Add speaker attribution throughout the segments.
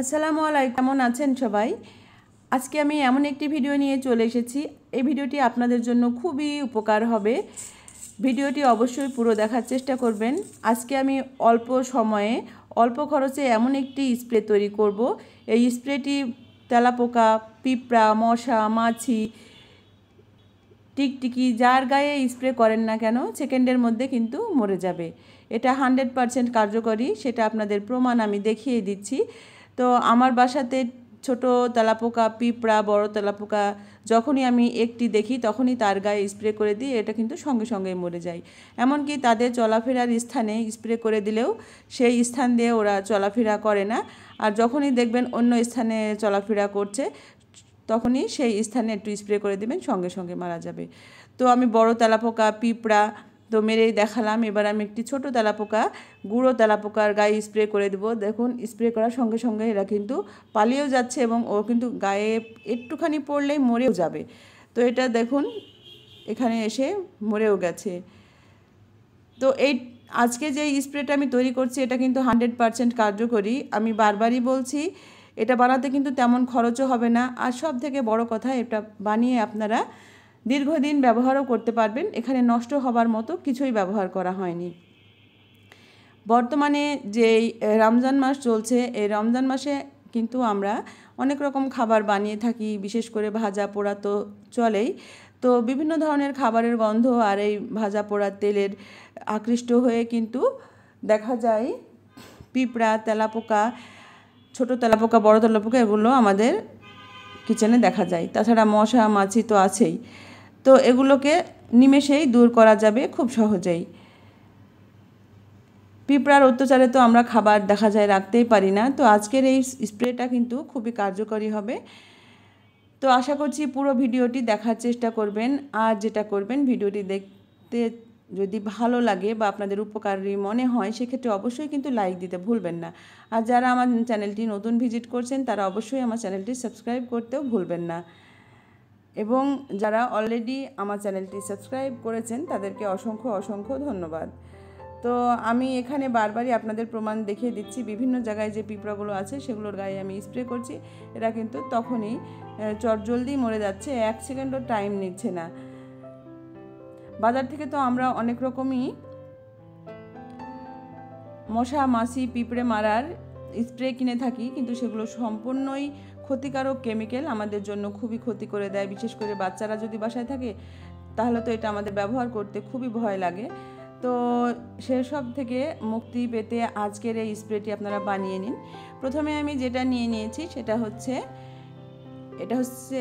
Speaker 1: আসসালামু আলাইকুম কেমন আছেন সবাই আজকে আমি এমন একটি ভিডিও নিয়ে চলে এসেছি এই ভিডিওটি আপনাদের জন্য খুবই উপকার হবে ভিডিওটি অবশ্যই পুরো দেখার চেষ্টা করবেন আজকে আমি অল্প সময়ে অল্প খরচে এমন একটি স্প্রে তৈরি করব এই স্প্রেটি তেলাপোকা পিঁপড়া মশা মাছি টিকটিকি যার গায়ে স্প্রে করেন না কেন সেকেন্ডের মধ্যে কিন্তু মরে যাবে এটা হান্ড্রেড পারসেন্ট কার্যকরী সেটা আপনাদের প্রমাণ আমি দেখিয়ে দিচ্ছি তো আমার বাসাতে ছোট তেলাপোকা পিঁপড়া বড় তেলাপোকা যখনই আমি একটি দেখি তখনই তার গায়ে স্প্রে করে দিই এটা কিন্তু সঙ্গে সঙ্গে মরে যায় এমনকি তাদের চলাফেরার স্থানে স্প্রে করে দিলেও সেই স্থান দিয়ে ওরা চলাফেরা করে না আর যখনই দেখবেন অন্য স্থানে চলাফেরা করছে তখনই সেই স্থানে একটু স্প্রে করে দেবেন সঙ্গে সঙ্গে মারা যাবে তো আমি বড় তেলাপোকা পিঁপড়া তো মেরেই দেখালাম এবার আমি একটি ছোট তেলাপোকা গুঁড়ো তেলাপোকার গায়ে স্প্রে করে দেবো দেখুন স্প্রে করার সঙ্গে সঙ্গে এরা কিন্তু পালিয়েও যাচ্ছে এবং ও কিন্তু গায়ে একটুখানি পড়লেই মরেও যাবে তো এটা দেখুন এখানে এসে মরেও গেছে তো এই আজকে যে স্প্রেটা আমি তৈরি করছি এটা কিন্তু হানড্রেড পারসেন্ট কার্যকরী আমি বারবারই বলছি এটা বানাতে কিন্তু তেমন খরচও হবে না আর সব থেকে বড় কথা এটা বানিয়ে আপনারা দীর্ঘদিন ব্যবহারও করতে পারবেন এখানে নষ্ট হবার মতো কিছুই ব্যবহার করা হয়নি বর্তমানে যেই রমজান মাস চলছে এই রমজান মাসে কিন্তু আমরা অনেক রকম খাবার বানিয়ে থাকি বিশেষ করে ভাজা পোড়া তো চলেই তো বিভিন্ন ধরনের খাবারের গন্ধ আর এই ভাজা পোড়া তেলের আকৃষ্ট হয়ে কিন্তু দেখা যায় পিঁপড়া তেলাপোকা ছোট তেলাপোকা বড় তেলাপোকা এগুলো আমাদের কিচেনে দেখা যায় তাছাড়া মশা মাছি তো আছেই তো এগুলোকে নিমেষেই দূর করা যাবে খুব সহজেই পিঁপড়ার অত্যাচারে তো আমরা খাবার দেখা যায় রাখতেই পারি না তো আজকের এই স্প্রেটা কিন্তু খুবই কার্যকরী হবে তো আশা করছি পুরো ভিডিওটি দেখার চেষ্টা করবেন আর যেটা করবেন ভিডিওটি দেখতে যদি ভালো লাগে বা আপনাদের উপকারী মনে হয় সেক্ষেত্রে অবশ্যই কিন্তু লাইক দিতে ভুলবেন না আর যারা আমার চ্যানেলটি নতুন ভিজিট করছেন তারা অবশ্যই আমার চ্যানেলটি সাবস্ক্রাইব করতেও ভুলবেন না এবং যারা অলরেডি আমার চ্যানেলটি সাবস্ক্রাইব করেছেন তাদেরকে অসংখ্য অসংখ্য ধন্যবাদ তো আমি এখানে বারবারই আপনাদের প্রমাণ দেখিয়ে দিচ্ছি বিভিন্ন জায়গায় যে পিঁপড়াগুলো আছে সেগুলোর গায়ে আমি স্প্রে করছি এরা কিন্তু তখনই চটজলদি মরে যাচ্ছে এক সেকেন্ডও টাইম নিচ্ছে না বাজার থেকে তো আমরা অনেক রকমই মশা মাছি পিঁপড়ে মারার স্প্রে কিনে থাকি কিন্তু সেগুলো সম্পূর্ণই ক্ষতিকারক কেমিক্যাল আমাদের জন্য খুবই ক্ষতি করে দেয় বিশেষ করে বাচ্চারা যদি বাসায় থাকে তাহলে তো এটা আমাদের ব্যবহার করতে খুবই ভয় লাগে তো সেসব থেকে মুক্তি পেতে আজকের এই স্প্রেটি আপনারা বানিয়ে নিন প্রথমে আমি যেটা নিয়ে নিয়েছি সেটা হচ্ছে এটা হচ্ছে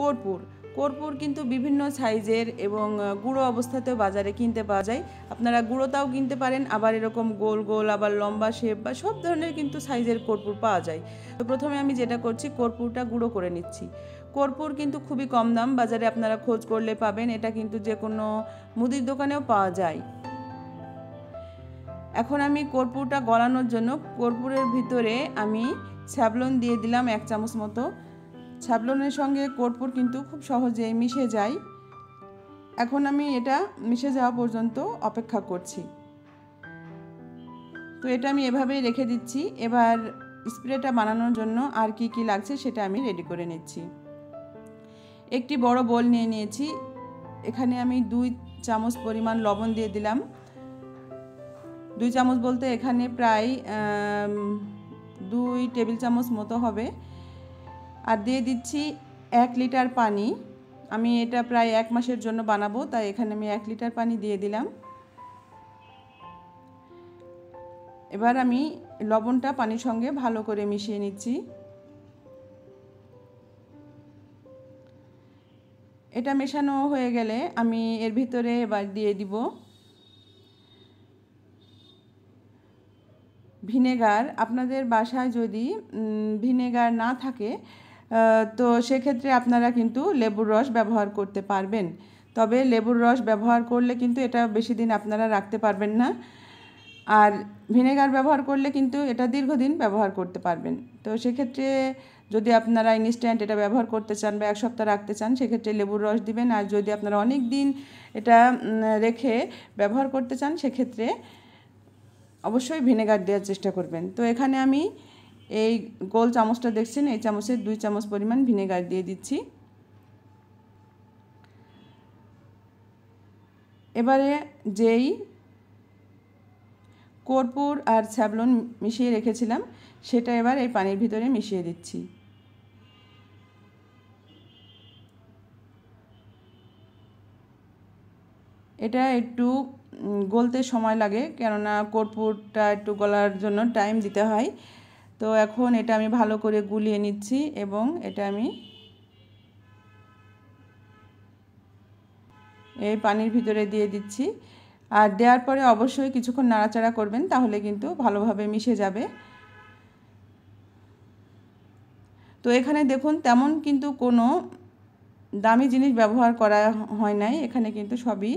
Speaker 1: কর্পূর কর্পূর কিন্তু বিভিন্ন সাইজের এবং গুঁড়ো অবস্থাতেও বাজারে কিনতে পাওয়া যায় আপনারা গুঁড়োটাও কিনতে পারেন আবার এরকম গোল গোল আবার লম্বা শেপ বা সব ধরনের কিন্তু সাইজের কর্পূর পাওয়া যায় তো প্রথমে আমি যেটা করছি কর্পূরটা গুঁড়ো করে নিচ্ছি কর্পূর কিন্তু খুবই কম দাম বাজারে আপনারা খোঁজ করলে পাবেন এটা কিন্তু যে কোনো মুদির দোকানেও পাওয়া যায় এখন আমি কর্পূরটা গলানোর জন্য কর্পূরের ভিতরে আমি স্যাবলন দিয়ে দিলাম এক চামচ মতো স্যাবলনের সঙ্গে কর্পূর কিন্তু খুব সহজেই মিশে যায় এখন আমি এটা মিশে যাওয়া পর্যন্ত অপেক্ষা করছি তো এটা আমি এভাবেই রেখে দিচ্ছি এবার স্প্রেটা বানানোর জন্য আর কি কি লাগছে সেটা আমি রেডি করে নিচ্ছি একটি বড় বোল নিয়ে নিয়েছি এখানে আমি দুই চামচ পরিমাণ লবণ দিয়ে দিলাম দুই চামচ বলতে এখানে প্রায় দুই টেবিল চামচ মতো হবে আর দিয়ে দিচ্ছি এক লিটার পানি আমি এটা প্রায় এক মাসের জন্য বানাবো তাই এখানে আমি এক লিটার পানি দিয়ে দিলাম এবার আমি লবণটা পানির সঙ্গে ভালো করে মিশিয়ে নিচ্ছি এটা মেশানো হয়ে গেলে আমি এর ভিতরে এবার দিয়ে দিব ভিনেগার আপনাদের বাসায় যদি ভিনেগার না থাকে তো সেক্ষেত্রে আপনারা কিন্তু লেবুর রস ব্যবহার করতে পারবেন তবে লেবুর রস ব্যবহার করলে কিন্তু এটা বেশি দিন আপনারা রাখতে পারবেন না আর ভিনেগার ব্যবহার করলে কিন্তু এটা দীর্ঘদিন ব্যবহার করতে পারবেন তো সেক্ষেত্রে যদি আপনারা ইনস্ট্যান্ট এটা ব্যবহার করতে চান বা এক সপ্তাহ রাখতে চান সেক্ষেত্রে লেবুর রস দিবেন আর যদি আপনারা অনেক দিন এটা রেখে ব্যবহার করতে চান সেক্ষেত্রে অবশ্যই ভিনেগার দেওয়ার চেষ্টা করবেন তো এখানে আমি এই গোল চামচটা দেখছেন এই চামচের দুই চামচ পরিমাণ ভিনেগার দিয়ে দিচ্ছি এবারে যেই কর্পূর আর স্যাবলন মিশিয়ে রেখেছিলাম সেটা এবার এই পানির ভিতরে মিশিয়ে দিচ্ছি এটা একটু গলতে সময় লাগে কেননা কর্পূরটা একটু গলার জন্য টাইম দিতে হয় তো এখন এটা আমি ভালো করে গুলিয়ে নিচ্ছি এবং এটা আমি এই পানির ভিতরে দিয়ে দিচ্ছি আর দেওয়ার পরে অবশ্যই কিছুক্ষণ নাড়াচাড়া করবেন তাহলে কিন্তু ভালোভাবে মিশে যাবে তো এখানে দেখুন তেমন কিন্তু কোনো দামি জিনিস ব্যবহার করা হয় নাই এখানে কিন্তু সবই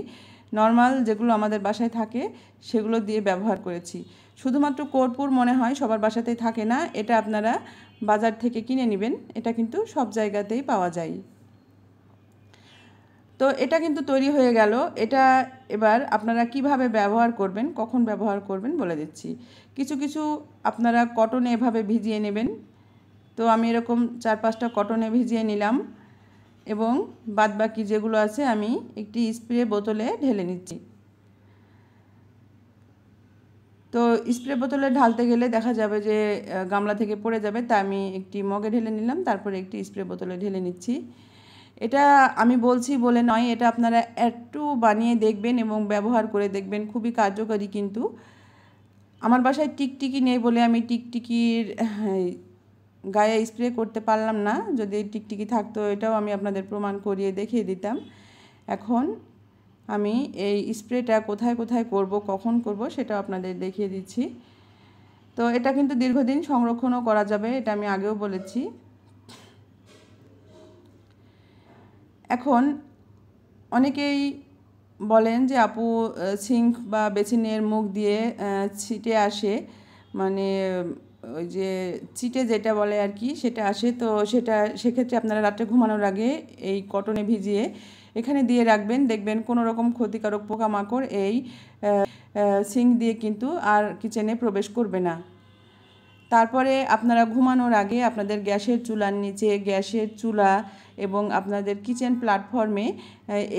Speaker 1: নর্মাল যেগুলো আমাদের বাসায় থাকে সেগুলো দিয়ে ব্যবহার করেছি শুধুমাত্র কর্পূর মনে হয় সবার বাসাতেই থাকে না এটা আপনারা বাজার থেকে কিনে নেবেন এটা কিন্তু সব জায়গাতেই পাওয়া যায় তো এটা কিন্তু তৈরি হয়ে গেল এটা এবার আপনারা কিভাবে ব্যবহার করবেন কখন ব্যবহার করবেন বলে দিচ্ছি কিছু কিছু আপনারা কটনে এভাবে ভিজিয়ে নেবেন তো আমি এরকম চার পাঁচটা কটনে ভিজিয়ে নিলাম এবং বাদবাকি যেগুলো আছে আমি একটি স্প্রে বোতলে ঢেলে নিচ্ছি তো স্প্রে বোতলে ঢালতে গেলে দেখা যাবে যে গামলা থেকে পড়ে যাবে তা আমি একটি মগে ঢেলে নিলাম তারপরে একটি স্প্রে বোতলে ঢেলে নিচ্ছি এটা আমি বলছি বলে নয় এটা আপনারা একটু বানিয়ে দেখবেন এবং ব্যবহার করে দেখবেন খুবই কার্যকরী কিন্তু আমার বাসায় টিকটিকি নেই বলে আমি টিকটিকির হ্যাঁ, গায়ে স্প্রে করতে পারলাম না যদি টিকটিকি থাকতো এটাও আমি আপনাদের প্রমাণ করিয়ে দেখিয়ে দিতাম এখন আমি এই স্প্রেটা কোথায় কোথায় করব কখন করব সেটাও আপনাদের দেখিয়ে দিচ্ছি তো এটা কিন্তু দীর্ঘদিন সংরক্ষণও করা যাবে এটা আমি আগেও বলেছি এখন অনেকেই বলেন যে আপু সিঙ্ক বা বেসিনের মুখ দিয়ে ছিটে আসে মানে ওই যে চিটে যেটা বলে আর কি সেটা আসে তো সেটা সেক্ষেত্রে আপনারা রাত্রে ঘুমানোর আগে এই কটনে ভিজিয়ে এখানে দিয়ে রাখবেন দেখবেন কোনো রকম ক্ষতিকারক পোকামাকড় এই সিং দিয়ে কিন্তু আর কিচেনে প্রবেশ করবে না তারপরে আপনারা ঘুমানোর আগে আপনাদের গ্যাসের চুলার নিচে গ্যাসের চুলা এবং আপনাদের কিচেন প্ল্যাটফর্মে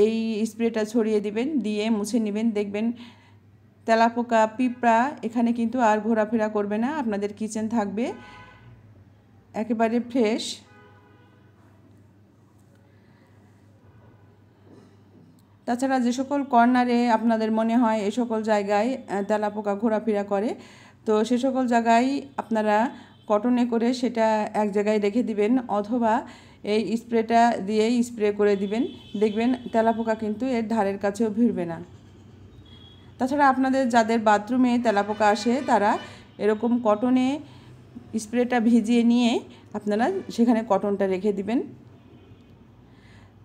Speaker 1: এই স্প্রেটা ছড়িয়ে দিবেন দিয়ে মুছে নেবেন দেখবেন তেলাপোকা পিঁপড়া এখানে কিন্তু আর ঘোরাফেরা করবে না আপনাদের কিচেন থাকবে একেবারে ফ্রেশ তাছাড়া যে সকল কর্নারে আপনাদের মনে হয় এ সকল জায়গায় তেলাপোকা ঘোরাফেরা করে তো সে সকল জায়গায় আপনারা কটনে করে সেটা এক জায়গায় রেখে দিবেন অথবা এই স্প্রেটা দিয়েই স্প্রে করে দিবেন দেখবেন তেলাপোকা কিন্তু এর ধারের কাছেও ভিড়বে না তাছাড়া আপনাদের যাদের বাথরুমে তেলাপোকা আসে তারা এরকম কটনে স্প্রেটা ভিজিয়ে নিয়ে আপনারা সেখানে কটনটা রেখে দিবেন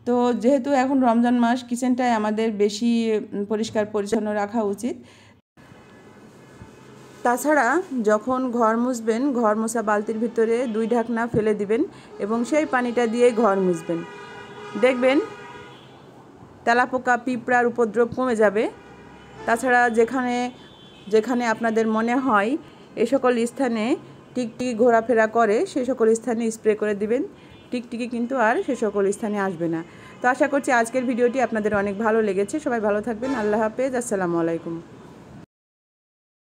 Speaker 1: তো যেহেতু এখন রমজান মাস কিচেনটায় আমাদের বেশি পরিষ্কার পরিচ্ছন্ন রাখা উচিত তাছাড়া যখন ঘর মুছবেন ঘর মোছা বালতির ভিতরে দুই ঢাকনা ফেলে দিবেন এবং সেই পানিটা দিয়ে ঘর মুছবেন দেখবেন তেলাপোকা পিঁপড়ার উপদ্রব কমে যাবে তাছাড়া যেখানে যেখানে আপনাদের মনে হয় এ সকল স্থানে টিকটিকি ঘোরাফেরা করে সে সকল স্থানে স্প্রে করে দিবেন টিকটিকি কিন্তু আর সে সকল স্থানে আসবে না তো আশা করছি আজকের ভিডিওটি আপনাদের অনেক ভালো লেগেছে সবাই ভালো থাকবেন আল্লাহ হাফেজ আসসালামু আলাইকুম